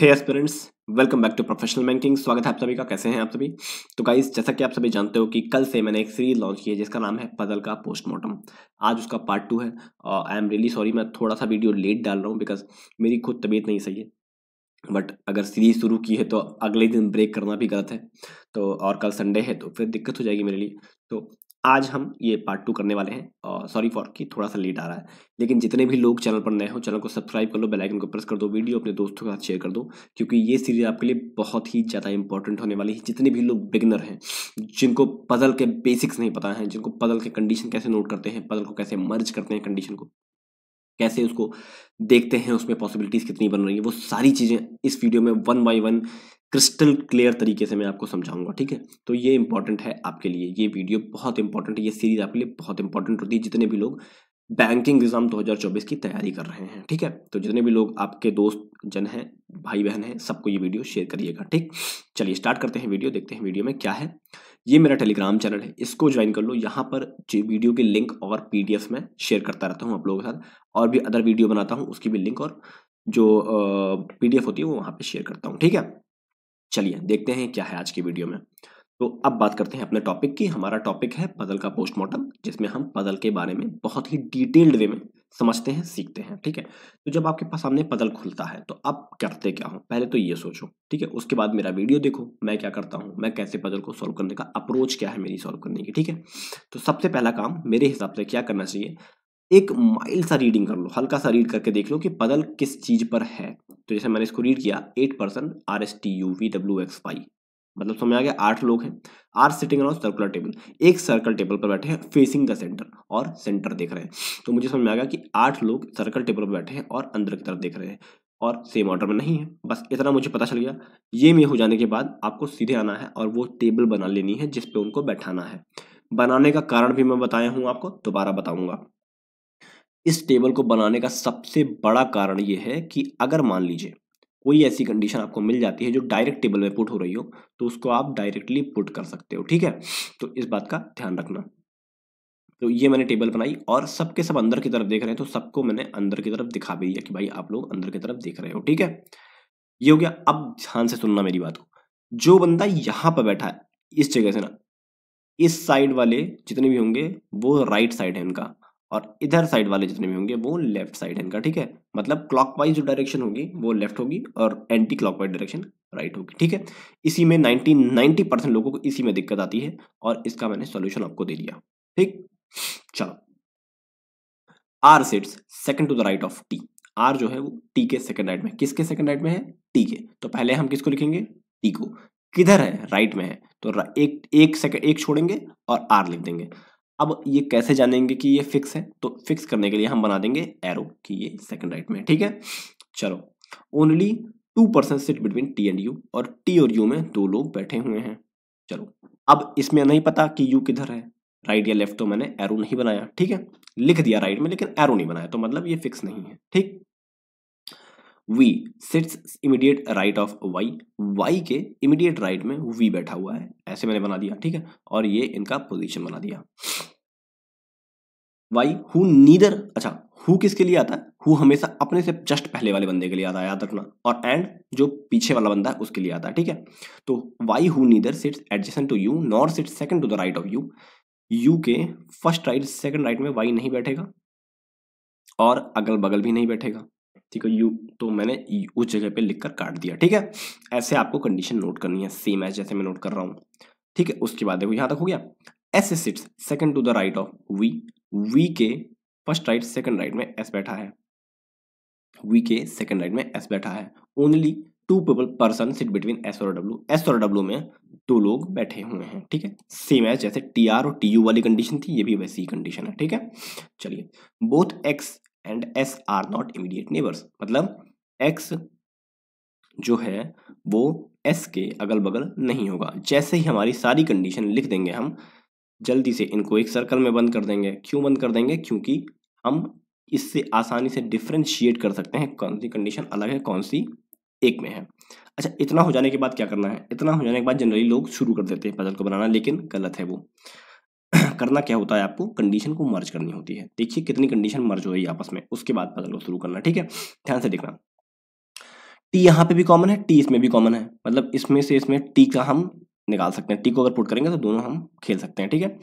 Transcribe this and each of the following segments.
Hey aspirants welcome back to professional banking स्वागत है आप सभी का कैसे हैं आप सभी तो गाइज जैसा कि आप सभी जानते हो कि कल से मैंने एक सीरीज लॉन्च की है जिसका नाम है पजल का पोस्टमार्टम आज उसका पार्ट टू है और आई एम रियली सॉरी मैं थोड़ा सा वीडियो लेट डाल रहा हूँ बिकॉज मेरी खुद तबीयत नहीं सही है बट अगर सीरीज शुरू की है तो अगले दिन ब्रेक करना भी गलत है तो और कल संडे है तो फिर दिक्कत हो जाएगी मेरे लिए तो आज हम ये पार्ट टू करने वाले हैं सॉरी फॉर कि थोड़ा सा लेट आ रहा है लेकिन जितने भी लोग चैनल पर नए हो चैनल को सब्सक्राइब कर लो बेल आइकन को प्रेस कर दो वीडियो अपने दोस्तों के साथ शेयर कर दो क्योंकि ये सीरीज आपके लिए बहुत ही ज़्यादा इंपॉर्टेंट होने वाली है जितने भी लोग बिगनर हैं जिनको पजल के बेसिक्स नहीं पता है जिनको पजल के कंडीशन कैसे नोट करते हैं पजल को कैसे मर्ज करते हैं कंडीशन को कैसे उसको देखते हैं उसमें पॉसिबिलिटीज़ कितनी बन रही है वो सारी चीज़ें इस वीडियो में one by one crystal clear तरीके से मैं आपको समझाऊंगा ठीक है तो ये इंपॉर्टेंट है आपके लिए ये वीडियो बहुत इंपॉर्टेंट है ये सीरीज आपके लिए बहुत इंपॉर्टेंट होती है जितने भी लोग बैंकिंग एग्जाम 2024 की तैयारी कर रहे हैं ठीक है तो जितने भी लोग आपके दोस्त जन हैं भाई बहन हैं सबको ये वीडियो शेयर करिएगा ठीक चलिए स्टार्ट करते हैं वीडियो देखते हैं वीडियो में क्या है ये मेरा टेलीग्राम चैनल है इसको ज्वाइन कर लो यहाँ पर वीडियो के लिंक और पी में शेयर करता रहता हूँ आप लोगों के साथ और भी अदर वीडियो बनाता हूँ उसकी भी लिंक और जो पी होती है वो वहाँ पर शेयर करता हूँ ठीक है चलिए देखते हैं क्या है आज की वीडियो में तो अब बात करते हैं अपने टॉपिक की हमारा टॉपिक है पजल का पोस्टमार्टम जिसमें हम पजल के बारे में बहुत ही डिटेल्ड वे में समझते हैं सीखते हैं ठीक है तो जब आपके पास सामने पजल खुलता है तो अब करते क्या हो पहले तो ये सोचो ठीक है उसके बाद मेरा वीडियो देखो मैं क्या करता हूँ मैं कैसे पजल को सॉल्व करने का अप्रोच क्या है मेरी सॉल्व करने की ठीक है तो सबसे पहला काम मेरे हिसाब से क्या करना चाहिए एक माइल्ड सा रीडिंग कर लो हल्का सा रीड करके देख लो कि पदल किस चीज़ पर है तो जैसे मैंने इसको रीड किया eight person R S T U V W X Y मतलब समझ आ गया आठ लोग हैं are sitting around circular table एक सर्कल टेबल पर बैठे हैं फेसिंग द सेंटर और सेंटर देख रहे हैं तो मुझे समझ में आ गया कि आठ लोग सर्कल टेबल पर बैठे हैं और अंदर की तरफ देख रहे हैं और सेम ऑर्डर में नहीं है बस इतना मुझे पता चल गया ये में हो जाने के बाद आपको सीधे आना है और वो टेबल बना लेनी है जिस पे उनको बैठाना है बनाने का कारण भी मैं बताया हूँ आपको दोबारा बताऊँगा इस टेबल को बनाने का सबसे बड़ा कारण ये है कि अगर मान लीजिए कोई ऐसी कंडीशन आपको मिल जाती है जो डायरेक्ट टेबल में पुट हो रही हो तो उसको आप डायरेक्टली पुट कर सकते हो ठीक है तो इस बात का ध्यान रखना तो ये मैंने टेबल बनाई और सबके सब अंदर की तरफ देख रहे हैं तो सबको मैंने अंदर की तरफ दिखा भी दिया कि भाई आप लोग अंदर की तरफ देख रहे हो ठीक है ये हो गया अब ध्यान से सुनना मेरी बात को जो बंदा यहाँ पर बैठा है इस जगह से ना इस साइड वाले जितने भी होंगे वो राइट साइड है इनका और इधर साइड वाले जितने भी होंगे वो लेफ्ट साइड है इनका ठीक है मतलब क्लॉकवाइज जो डायरेक्शन होगी वो लेफ्ट होगी और एंटी क्लॉकवाइज डायरेक्शन राइट होगी ठीक है इसी में नाइनटी नाइनटी परसेंट लोगों को इसी में दिक्कत आती है और इसका मैंने सोल्यूशन आपको दे दिया ठीक चलो R sits second to the right of T R जो है वो टी के सेकेंड राइट में किसके सेकेंड राइट में है टी के तो पहले हम किसको लिखेंगे टी को किधर है राइट में है तो एक एक सेकंड एक छोड़ेंगे और आर लिख देंगे अब ये कैसे जानेंगे कि ये फिक्स है तो फिक्स करने के लिए हम बना देंगे एरो कि ये सेकंड राइट में ठीक है चलो only two persons sit between T and U और टी और यू में दो लोग बैठे हुए हैं चलो अब इसमें नहीं पता कि यू किधर है राइट या लेफ्ट तो मैंने एरो नहीं बनाया ठीक है लिख दिया राइट में लेकिन एरो नहीं बनाया तो मतलब ये फिक्स नहीं है ठीक V sits immediate right of Y Y के इमीडिएट राइट में वी बैठा हुआ है ऐसे मैंने बना दिया ठीक है और ये इनका पोजीशन बना दिया वाई हु नीदर अच्छा हु किसके लिए आता है हु हमेशा अपने से जस्ट पहले वाले बंदे के लिए आता है याद रखना और एंड जो पीछे वाला बंदा है उसके लिए आता है ठीक है तो Y who neither sits adjacent to U nor sits second to the right of U U के फर्स्ट राइट सेकंड राइट में वाई नहीं बैठेगा और अगल बगल भी नहीं बैठेगा ठीक है यू तो मैंने उस जगह पे लिखकर काट दिया ठीक है ऐसे आपको कंडीशन नोट करनी है सेम एज जैसे मैं नोट कर रहा हूँ ठीक है उसके बाद देखो यहाँ तक हो गया S S sits second to the right of V V के फर्स्ट राइट सेकेंड राइट में एस बैठा है वी के सेकेंड राइट में एस बैठा है only two people person sit between S और डब्ल्यू एस और डब्ल्यू में दो लोग बैठे हुए हैं ठीक है सेम है जैसे टी आर और टी यू वाली कंडीशन थी ये भी वैसी ही कंडीशन है ठीक है चलिए both X and S are not immediate neighbours मतलब एक्स जो है वो एस के अगल बगल नहीं होगा जैसे ही हमारी सारी कंडीशन लिख देंगे हम जल्दी से इनको एक सर्कल में बंद कर देंगे क्यों बंद कर देंगे क्योंकि हम इससे आसानी से डिफ्रेंशिएट कर सकते हैं कौन सी कंडीशन अलग है कौन सी एक में है अच्छा इतना हो जाने के बाद क्या करना है इतना हो जाने के बाद जनरली लोग शुरू कर देते हैं पजल को बनाना लेकिन गलत है वो करना क्या होता है आपको कंडीशन को मर्ज करनी होती है देखिए कितनी कंडीशन मर्ज हो रही आपस में उसके बाद पता शुरू करना ठीक है ध्यान से देखना टी यहाँ पे भी कॉमन है टी इसमें भी कॉमन है मतलब इसमें से इसमें टी का हम निकाल सकते हैं टी को अगर पुट करेंगे तो दोनों हम खेल सकते हैं ठीक है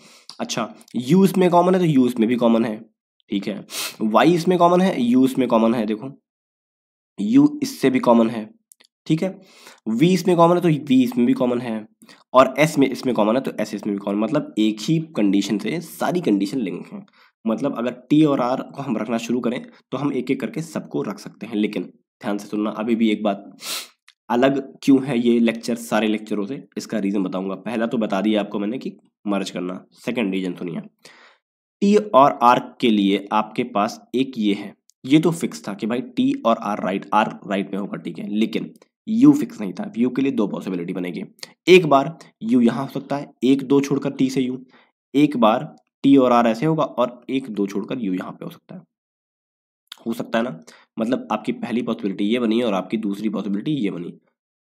अच्छा यू इसमें कॉमन है तो यू इसमें भी कॉमन है ठीक है वाई इसमें कॉमन है यू इसमें कॉमन है देखो यू इससे भी कॉमन है ठीक है वी इसमें कॉमन है तो वी इसमें भी कॉमन है और एस में इसमें कॉमन है तो एस इसमें भी कॉमन मतलब एक ही कंडीशन से सारी कंडीशन लिंक हैं मतलब अगर टी और आर को हम रखना शुरू करें तो हम एक एक करके सबको रख सकते हैं लेकिन ध्यान से सुनना अभी भी एक बात अलग क्यों है ये लेक्चर सारे लेक्चरों से इसका रीज़न बताऊंगा पहला तो बता दिया आपको मैंने कि मर्ज करना सेकंड रीजन सुनिए टी और आर के लिए आपके पास एक ये है ये तो फिक्स था कि भाई टी और आर राइट आर राइट में होगा ठीक है लेकिन यू फिक्स नहीं था यू के लिए दो पॉसिबिलिटी बनेगी एक बार यू यहाँ हो सकता है एक दो छोड़कर टी से यू एक बार टी और आर ऐसे होगा और एक दो छोड़कर यू यहाँ पे हो सकता है हो सकता है ना मतलब आपकी पहली पॉसिबिलिटी ये बनी और आपकी दूसरी पॉसिबिलिटी ये बनी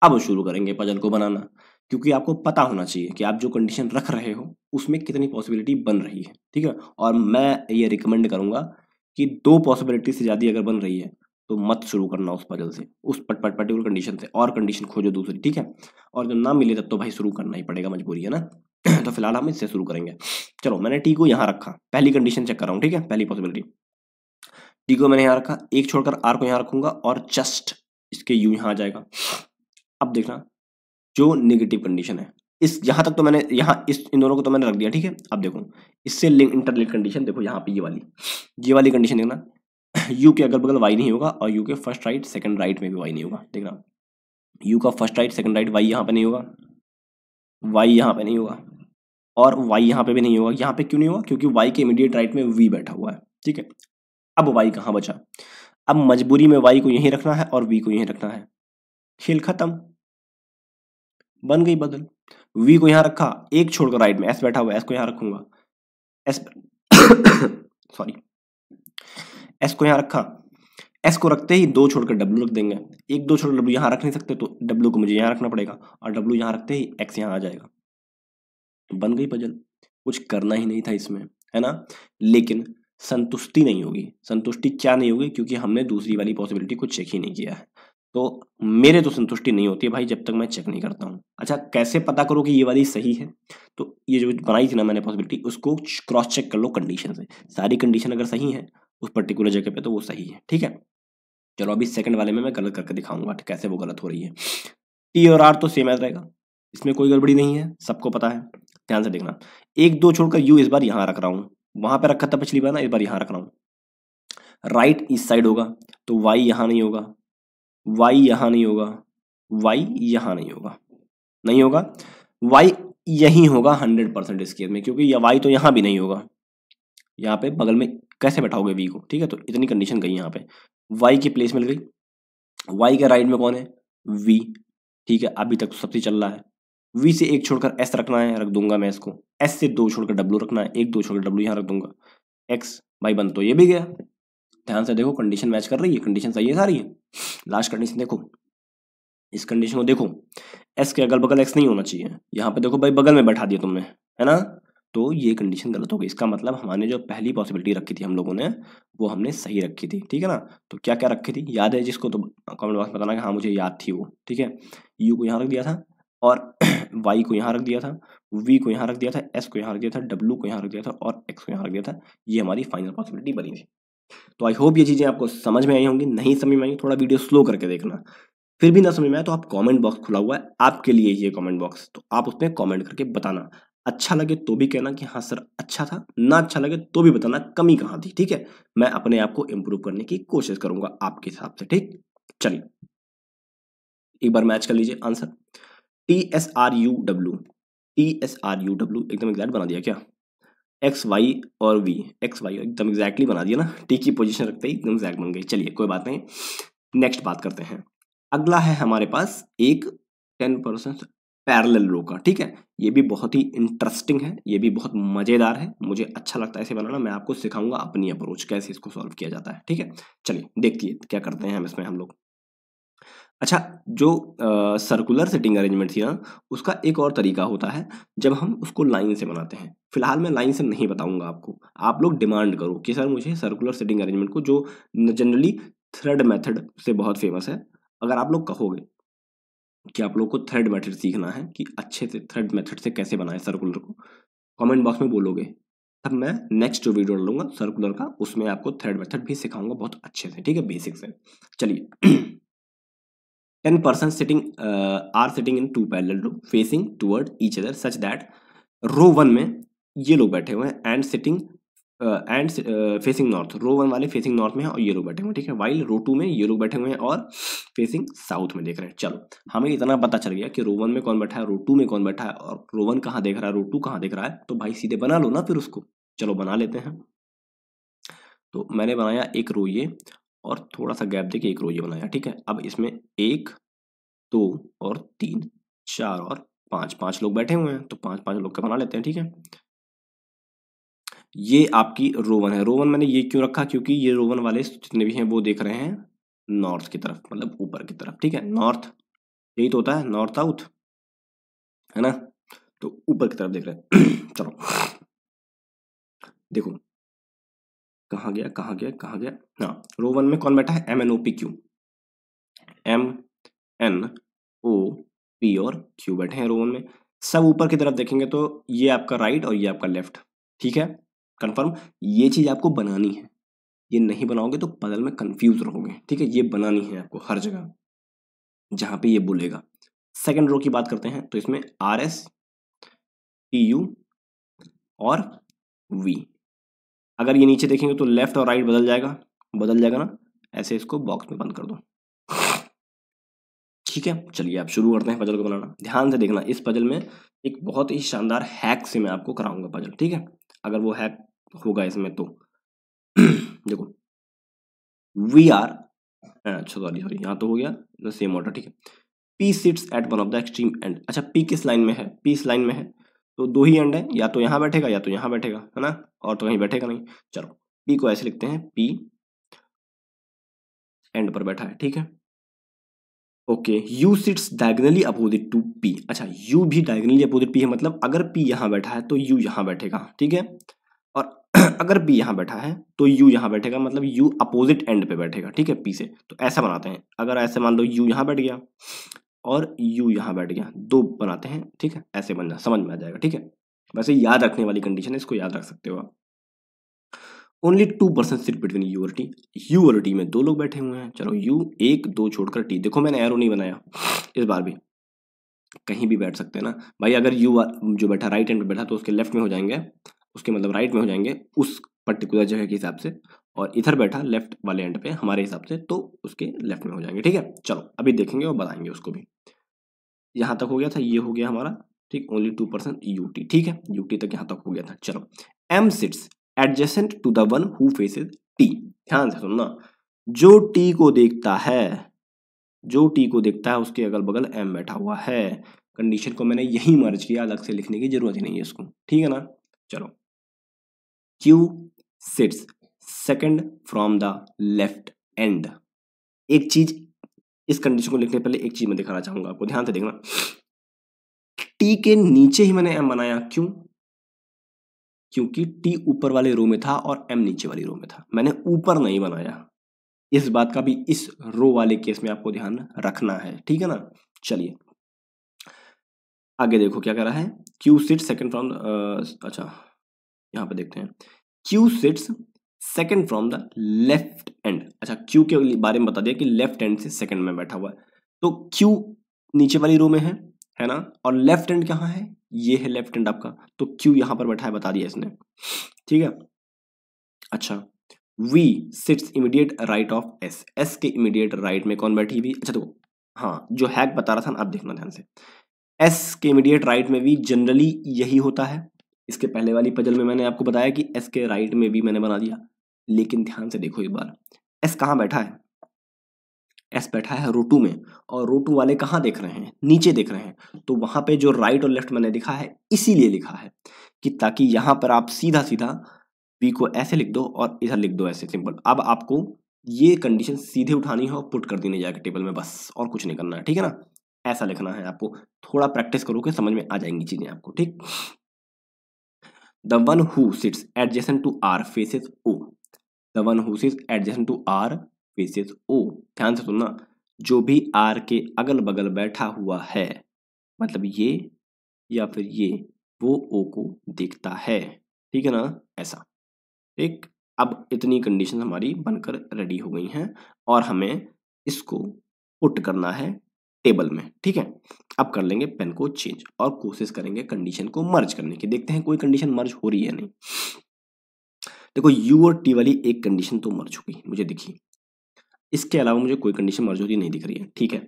अब शुरू करेंगे पजल को बनाना क्योंकि आपको पता होना चाहिए कि आप जो कंडीशन रख रहे हो उसमें कितनी पॉसिबिलिटी बन रही है ठीक है और मैं ये रिकमेंड करूँगा कि दो पॉसिबिलिटी से ज़्यादा अगर बन रही है तो मत शुरू करना उस पजल से उस पर्टिकुलर कंडीशन से और कंडीशन खोजो दूसरी ठीक है और जब ना मिले तब तो भाई शुरू करना ही पड़ेगा मजबूरी है ना तो फिलहाल हम इससे शुरू करेंगे चलो मैंने टी को यहाँ रखा पहली कंडीशन चेक कर रहा हूँ ठीक है पहली पॉसिबिलिटी टी को मैंने यहाँ रखा एक छोड़कर आर को यहाँ रखूंगा और जस्ट इसके यू यहाँ आ जाएगा अब देखना जो निगेटिव कंडीशन है इस यहाँ तक तो मैंने यहाँ इस इन दोनों को तो मैंने रख दिया ठीक है अब देखो इससे इंटरलिंक कंडीशन देखो यहाँ पे ये वाली ये वाली कंडीशन देखना यू के अगल बगल वाई नहीं होगा और यू के फर्स्ट राइट सेकंड राइट में भी वाई नहीं होगा ठीक ना यू का first right second right Y यहाँ पे नहीं होगा वाई यहाँ पे नहीं होगा और वाई यहाँ पे भी नहीं होगा यहाँ पे क्यों नहीं होगा क्योंकि वाई के इमीडिएट राइट में वी बैठा हुआ है ठीक है अब वाई कहाँ बचा अब मजबूरी में वाई को यहीं रखना है और वी को यहीं रखना है खेल खत्म बन गई बदल वी को यहाँ रखा एक छोड़कर राइट में एस बैठा हुआ एस को यहाँ रखूंगा एस सॉरी एस को यहाँ रखा एस को रखते ही दो छोड़कर डब्ल्यू रख देंगे एक दो छोड़कर डब्ल्यू यहाँ रख नहीं सकते तो डब्ल्यू को मुझे यहाँ रखना पड़ेगा और डब्ल्यू यहाँ रखते ही एक्स यहाँ आ जाएगा बन गई पजल कुछ करना ही नहीं था इसमें है ना लेकिन संतुष्टि नहीं होगी संतुष्टि क्या नहीं होगी क्योंकि हमने दूसरी वाली पॉसिबिलिटी को चेक ही नहीं किया है तो मेरे तो संतुष्टि नहीं होती है भाई जब तक मैं चेक नहीं करता हूँ अच्छा कैसे पता करो कि ये वाली सही है तो ये जो बनाई थी ना मैंने पॉसिबिलिटी उसको क्रॉस चेक कर लो कंडीशन से सारी कंडीशन अगर सही है उस पर्टिकुलर जगह पे तो वो सही है ठीक है चलो अभी सेकंड वाले में मैं गलत करके दिखाऊंगा कैसे वो गलत हो रही है टी और आर तो सेम ऐसा रहेगा इसमें कोई गड़बड़ी नहीं है सबको पता है ध्यान से देखना एक दो छोड़कर यू इस बार यहाँ रख रहा हूँ वहाँ पर रखा था पिछली बार ना इस बार यहाँ रख रहा हूँ राइट इस साइड होगा तो वाई यहाँ नहीं होगा वाई यहाँ नहीं होगा वाई यहाँ नहीं होगा नहीं होगा वाई यही होगा हंड्रेड परसेंट इसके में क्योंकि वाई तो यहाँ भी नहीं होगा यहाँ पे बगल में कैसे बैठाओगे वी को ठीक है तो इतनी कंडीशन गई यहाँ पे वाई की प्लेस मिल गई वाई के राइट में कौन है वी ठीक है अभी तक तो सबसे चल रहा है वी से एक छोड़कर एस रखना है रख दूंगा मैं इसको एस से दो छोड़कर डब्ल्यू रखना है एक दो छोड़कर डब्ल्यू यहाँ रख दूंगा एक्स भाई बन तो ये भी गया ध्यान से देखो कंडीशन मैच कर रही है कंडीशन सही है सारी है लास्ट कंडीशन देखो इस कंडीशन को देखो एस के अगल बगल एक्स नहीं होना चाहिए यहाँ पे देखो भाई बगल में बैठा दिया तुमने है ना तो ये कंडीशन गलत हो गई इसका मतलब हमारे जो पहली पॉसिबिलिटी रखी थी हम लोगों ने वो हमने सही रखी थी ठीक है ना तो क्या क्या रखी थी याद है जिसको तो कमेंट बॉक्स में बताना कि हाँ मुझे याद थी वो ठीक है यू को यहाँ रख दिया था और वाई को यहाँ रख दिया था वी को यहाँ रख दिया था एस को यहाँ रख दिया था डब्ल्यू को यहाँ रख दिया था और एक्स को यहाँ रख दिया था ये हमारी फाइनल पॉसिबिलिटी बनी थी तो आई होप ये चीज़ें आपको समझ में आई होंगी नहीं समझ में आई थोड़ा वीडियो स्लो करके देखना फिर भी ना समझ में आए तो आप कमेंट बॉक्स खुला हुआ है आपके लिए ये कमेंट बॉक्स तो आप उसमें कमेंट करके बताना अच्छा लगे तो भी कहना कि हाँ सर अच्छा था ना अच्छा लगे तो भी बताना कमी कहाँ थी ठीक है मैं अपने आप को इम्प्रूव करने की कोशिश करूंगा आपके हिसाब से ठीक चलिए एक बार मैच कर लीजिए answer T S R U W T S R U W एकदम एग्जैक्ट बना दिया क्या एक्स वाई और वी एक्स वाई एकदम एग्जैक्टली बना दिया ना टी की पोजिशन रखते ही एकदम एग्जैक्ट बन गई चलिए कोई बात नहीं नेक्स्ट बात करते हैं अगला है हमारे पास एक टेन परसेंट पैरेलल रो का ठीक है ये भी बहुत ही इंटरेस्टिंग है ये भी बहुत मज़ेदार है मुझे अच्छा लगता है इसे बनाना मैं आपको सिखाऊंगा अपनी अप्रोच कैसे इसको सॉल्व किया जाता है ठीक है चलिए देखती है क्या करते हैं हम इसमें हम लोग अच्छा जो सर्कुलर सिटिंग अरेंजमेंट थी ना उसका एक और तरीका होता है जब हम उसको लाइन से बनाते हैं फिलहाल मैं लाइन से नहीं बताऊंगा आपको आप लोग डिमांड करो कि सर मुझे सर्कुलर सिटिंग अरेंजमेंट को जो जनरली थ्रेड मेथड से बहुत फेमस है अगर आप लोग कहोगे कि आप लोग को थर्ड मेथड सीखना है कि अच्छे से थर्ड मेथड से कैसे बनाएं सर्कुलर को कमेंट बॉक्स में बोलोगे तब मैं नेक्स्ट जो वीडियो डालूंगा सर्कुलर का उसमें आपको थर्ड मेथड भी सिखाऊंगा बहुत अच्छे से ठीक है बेसिक से चलिए ten person sitting are sitting in two parallel row facing toward each other such that row one में ये लोग बैठे हुए हैं and sitting and facing north row one वाले फेसिंग नॉर्थ में है और ये लोग बैठे हुए हैं ठीक है वाइल रो टू में ये लोग बैठे हुए हैं और फेसिंग साउथ में देख रहे हैं चलो हमें इतना पता चल गया कि रो वन में कौन बैठा है रो टू में कौन बैठा है और रो वन कहाँ देख रहा है रो टू कहाँ देख रहा है तो भाई सीधे बना लो ना फिर उसको चलो बना लेते हैं तो मैंने बनाया एक रो ये और थोड़ा सा गैप देके एक रो ये बनाया ठीक है अब इसमें एक दो और तीन चार और पाँच पाँच लोग बैठे हुए हैं तो पाँच पाँच लोग का बना लेते हैं ठीक है ये आपकी रोवन है रोवन मैंने ये क्यों रखा क्योंकि ये रोवन वाले जितने भी हैं वो देख रहे हैं नॉर्थ की तरफ मतलब ऊपर की तरफ ठीक है नॉर्थ हम्म। यही तो होता है नॉर्थ साउथ है ना तो ऊपर की तरफ देख रहे हैं चलो देखो कहा गया कहा गया कहा गया हाँ रोवन में कौन बैठा है M N O P Q M N O P और क्यू बैठे हैं रोवन में सब ऊपर की तरफ देखेंगे तो ये आपका राइट और ये आपका लेफ्ट ठीक है कन्फर्म ये चीज़ आपको बनानी है ये नहीं बनाओगे तो पदल में कंफ्यूज रहोगे ठीक है ये बनानी है आपको हर जगह जहाँ पे ये बोलेगा सेकेंड रो की बात करते हैं तो इसमें आर एस टी यू और वी अगर ये नीचे देखेंगे तो लेफ्ट और राइट बदल जाएगा बदल जाएगा ना ऐसे इसको बॉक्स में बंद कर दो ठीक है चलिए आप शुरू करते हैं पजल को बनाना ध्यान से देखना इस पजल में एक बहुत ही शानदार हैक से मैं आपको कराऊंगा पजल ठीक है अगर वो हैक होगा इसमें तो देखो वी आर अच्छा सॉरी सॉरी यहाँ तो हो गया द सेम ऑर्डर ठीक है P sits at one of the extreme end अच्छा पी किस लाइन में है पी इस लाइन में है तो दो ही एंड है या तो यहाँ बैठेगा या तो यहाँ बैठेगा है ना और तो कहीं बैठेगा नहीं चलो पी को ऐसे लिखते हैं पी एंड पर बैठा है ठीक है okay U sits diagonally opposite to P अच्छा यू भी डायगनली अपोजिट पी है मतलब अगर पी यहाँ बैठा है तो यू यहाँ बैठेगा ठीक है और अगर बी यहाँ बैठा है तो यू यहाँ बैठेगा मतलब यू अपोजिट एंड पे बैठेगा ठीक है पी से तो ऐसा बनाते हैं अगर ऐसे मान लो यू यहाँ बैठ गया और यू यहाँ बैठ गया दो बनाते हैं ठीक है ऐसे बन जाए समझ में आ जाएगा ठीक है वैसे याद रखने वाली कंडीशन है इसको याद रख सकते हो आप only two persons sit between U और टी यू और टी में दो लोग बैठे हुए हैं चलो यू एक दो छोड़कर टी देखो मैंने एरो नहीं बनाया इस बार भी कहीं भी बैठ सकते हैं ना भाई अगर यू जो बैठा राइट एंड पे बैठा तो उसके लेफ्ट में हो जाएंगे उसके मतलब राइट में हो जाएंगे उस पर्टिकुलर जगह के हिसाब से और इधर बैठा लेफ्ट वाले एंड पे हमारे हिसाब से तो उसके लेफ्ट में हो जाएंगे ठीक है चलो अभी देखेंगे और बताएंगे उसको भी यहाँ तक हो गया था ये हो गया हमारा ठीक only two persons U T ठीक है यू टी तक यहाँ तक हो गया था चलो M sits adjacent to the one who faces T ध्यान से सुनना जो टी को देखता है जो टी को देखता है उसके अगल बगल एम बैठा हुआ है कंडीशन को मैंने यही मर्ज किया अलग से लिखने की जरूरत ही नहीं है इसको ठीक है ना चलो Q sits second from the left end एक चीज इस कंडीशन को लिखने पहले एक चीज मैं दिखाना चाहूंगा आपको ध्यान से देखना टी के नीचे ही मैंने एम बनाया क्यों क्योंकि टी ऊपर वाले रो में था और एम नीचे वाली रो में था मैंने ऊपर नहीं बनाया इस बात का भी इस रो वाले केस में आपको ध्यान रखना है ठीक है ना चलिए आगे देखो क्या कह रहा है क्यू सिट सेकंड फ्रॉम अच्छा यहाँ पे देखते हैं Q sits second from the left end अच्छा क्यू के बारे में बता दिया कि लेफ्ट एंड से सेकंड में बैठा हुआ है तो क्यू नीचे वाली रो में है है ना और लेफ्ट एंड कहाँ है ये है लेफ्ट एंड आपका तो क्यू यहाँ पर बैठा है बता दिया इसने ठीक है अच्छा V sits immediate right of S S के इमीडिएट राइट में कौन बैठी हुई अच्छा तो हाँ जो हैक बता रहा था ना आप देखना ध्यान से एस के इमीडिएट राइट में भी जनरली यही होता है इसके पहले वाली पजल में मैंने आपको बताया कि एस के राइट में भी मैंने बना दिया लेकिन ध्यान से देखो एक बार एस कहाँ बैठा है एस बैठा है रोटू में और रोटू वाले कहाँ देख रहे हैं नीचे देख रहे हैं तो वहाँ पे जो राइट और लेफ्ट मैंने लिखा है इसीलिए लिखा है कि ताकि यहाँ पर आप सीधा सीधा बी को ऐसे लिख दो और इधर लिख दो ऐसे सिंपल अब आपको ये कंडीशन सीधे उठानी है और पुट कर देने जाएगा टेबल में बस और कुछ नहीं करना है ठीक है ना ऐसा लिखना है आपको थोड़ा प्रैक्टिस करोगे समझ में आ जाएंगी चीज़ें आपको ठीक the one who sits adjacent to R faces O the one who sits adjacent to R faces O ध्यान से सुनना जो भी आर के अगल बगल बैठा हुआ है मतलब ये या फिर ये वो ओ को देखता है ठीक है ना ऐसा एक अब इतनी कंडीशन हमारी बनकर रेडी हो गई हैं और हमें इसको पुट करना है टेबल में ठीक है अब कर लेंगे पेन को चेंज और कोशिश करेंगे कंडीशन को मर्ज करने की देखते हैं कोई कंडीशन मर्ज हो रही है नहीं देखो यू और टी वाली एक कंडीशन तो मर्ज हो गई मुझे दिखी इसके अलावा मुझे कोई कंडीशन मर्ज होती नहीं दिख रही है ठीक है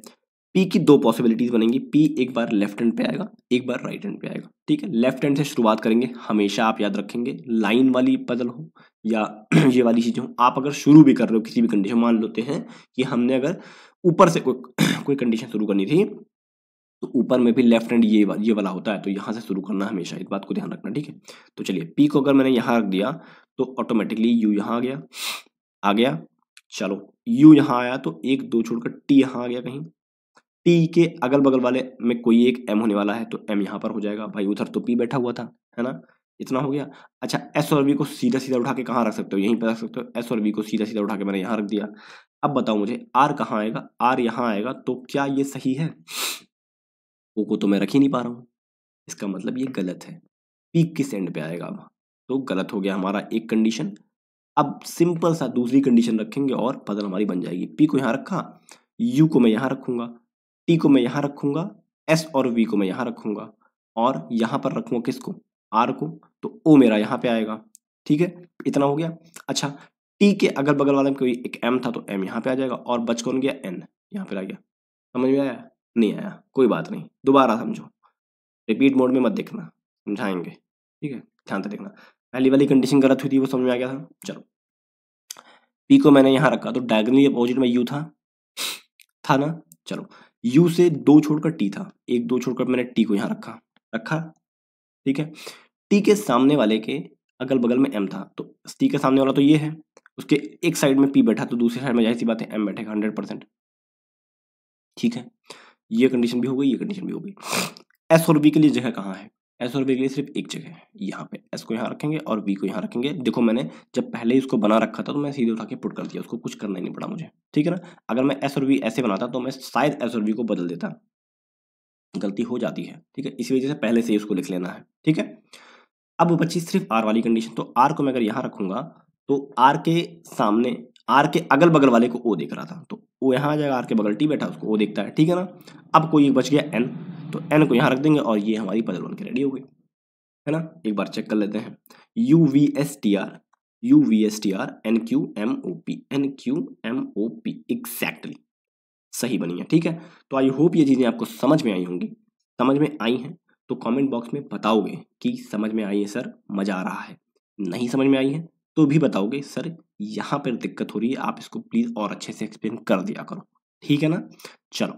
पी की दो पॉसिबिलिटीज बनेंगी पी एक बार लेफ्ट हैंड पे आएगा एक बार राइट हैंड पे आएगा ठीक है लेफ्ट हैंड से शुरुआत करेंगे हमेशा आप याद रखेंगे लाइन वाली पजल हो या ये वाली चीज़ें हो आप अगर शुरू भी कर रहे हो किसी भी कंडीशन मान लेते हैं कि हमने अगर ऊपर से कोई कोई कंडीशन शुरू करनी थी तो ऊपर में भी लेफ्ट हैंड ये ये वाला होता है तो यहाँ से शुरू करना हमेशा इस बात को ध्यान रखना ठीक है तो चलिए पी को अगर मैंने यहाँ रख दिया तो ऑटोमेटिकली यू यहाँ आ गया आ गया चलो यू यहाँ आया तो एक दो छोड़कर टी यहाँ आ गया कहीं टी के अगल बगल वाले में कोई एक एम होने वाला है तो एम यहाँ पर हो जाएगा भाई उधर तो पी बैठा हुआ था है ना इतना हो गया अच्छा एस और वी को सीधा सीधा उठा के कहाँ रख सकते हो यहीं पर रख सकते हो एस और वी को सीधा सीधा उठा के मैंने यहाँ रख दिया अब बताओ मुझे आर कहाँ आएगा आर यहाँ आएगा तो क्या ये सही है ओ को तो मैं रख ही नहीं पा रहा हूँ इसका मतलब ये गलत है पी किस एंड पे आएगा अब तो गलत हो गया हमारा एक कंडीशन अब सिंपल सा दूसरी कंडीशन रखेंगे और पजल हमारी बन जाएगी पी को यहाँ रखा यू को मैं यहाँ रखूंगा टी को मैं यहाँ रखूंगा एस और वी को मैं यहाँ रखूंगा और यहाँ पर रखूंगा किसको आर को तो ओ मेरा यहाँ पे आएगा ठीक है इतना हो गया अच्छा टी के अगल बगल वाले में कोई एक एम था तो एम यहाँ पे आ जाएगा और बच कौन गया एन यहाँ पे आ गया समझ में आया नहीं आया कोई बात नहीं दोबारा समझो रिपीट मोड में मत देखना समझाएंगे ठीक है ध्यान से देखना पहली वाली कंडीशन गलत हुई थी वो समझ में आ गया था चलो पी को मैंने यहाँ रखा तो डायगनली अपोजिट में यू था था ना चलो यू से दो छोड़कर टी था एक दो छोड़कर मैंने टी को यहाँ रखा रखा ठीक है टी के सामने वाले के अगल बगल में एम था तो टी के सामने वाला तो ये है उसके एक साइड में पी बैठा तो दूसरी साइड में जाहिर सी बात है एम बैठेगा हंड्रेड परसेंट ठीक है ये कंडीशन भी हो गई ये कंडीशन भी हो गई एस और बी के लिए जगह कहाँ है एस और वी के लिए सिर्फ एक जगह है यहाँ पे एस को यहाँ रखेंगे और वी को यहाँ रखेंगे देखो मैंने जब पहले ही उसको बना रखा था तो मैं सीधे उठा के पुट कर दिया उसको कुछ करना ही नहीं पड़ा मुझे ठीक है ना अगर मैं एस और वी ऐसे बनाता तो मैं शायद एस और वी को बदल देता गलती हो जाती है ठीक है इसी वजह से पहले से ही उसको लिख लेना है ठीक है अब बच्ची सिर्फ आर वाली कंडीशन तो आर को मैं अगर यहाँ रखूंगा तो आर के सामने आर के अगल बगल वाले को ओ देख रहा था तो वो यहाँ आ जाएगा आर के बगल टी बैठा उसको ओ देखता है ठीक है ना अब कोई बच गया एन तो एन को यहाँ रख देंगे और ये हमारी पजल बन के रेडी हो गई है ना एक बार चेक कर लेते हैं U V S T R U V S T R N Q M O P N Q M O P exactly सही बनी है ठीक है तो आई होप ये चीज़ें आपको समझ में आई होंगी समझ में आई हैं तो कमेंट बॉक्स में बताओगे कि समझ में आई है सर मज़ा आ रहा है नहीं समझ में आई है तो भी बताओगे सर यहाँ पर दिक्कत हो रही है आप इसको प्लीज़ और अच्छे से एक्सप्लेन कर दिया करो ठीक है ना चलो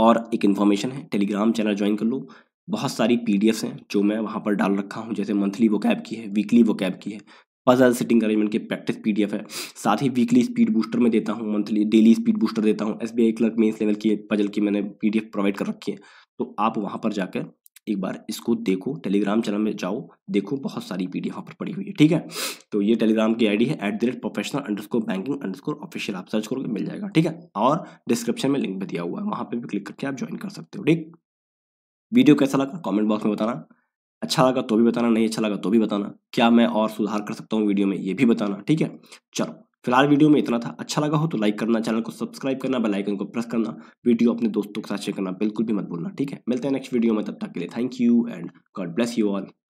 और एक इन्फॉर्मेशन है टेलीग्राम चैनल ज्वाइन कर लो बहुत सारी पी हैं जो मैं वहाँ पर डाल रखा हूँ जैसे मंथली वो की है वीकली वो की है पजल सिटिंग अरेंजमेंट की प्रैक्टिस पीडीएफ है साथ ही वीकली स्पीड बूस्टर में देता हूँ मंथली डेली स्पीड बूस्टर देता हूँ S B I clerk mains level की पजल की मैंने पीडीएफ प्रोवाइड कर रखी है तो आप वहाँ पर जाकर एक बार इसको देखो टेलीग्राम चैनल में जाओ देखो बहुत सारी पीडी यहाँ पर पड़ी हुई है ठीक है तो ये टेलीग्राम की आईडी है at the rate professional underscore banking underscore official आप सर्च करोगे मिल जाएगा ठीक है और डिस्क्रिप्शन में लिंक भी दिया हुआ है वहाँ पर भी क्लिक करके आप ज्वाइन कर सकते हो ठीक वीडियो कैसा लगा कॉमेंट बॉक्स में बताना अच्छा लगा तो भी बताना नहीं अच्छा लगा तो भी बताना क्या मैं और सुधार कर सकता हूँ वीडियो में ये भी बताना ठीक है चलो फिलहाल वीडियो में इतना था अच्छा लगा हो तो लाइक करना चैनल को सब्सक्राइब करना बेल आइकन को प्रेस करना वीडियो अपने दोस्तों के साथ शेयर करना बिल्कुल भी मत भूलना ठीक है मिलते हैं नेक्स्ट वीडियो में तब तक के लिए thank you and God bless you all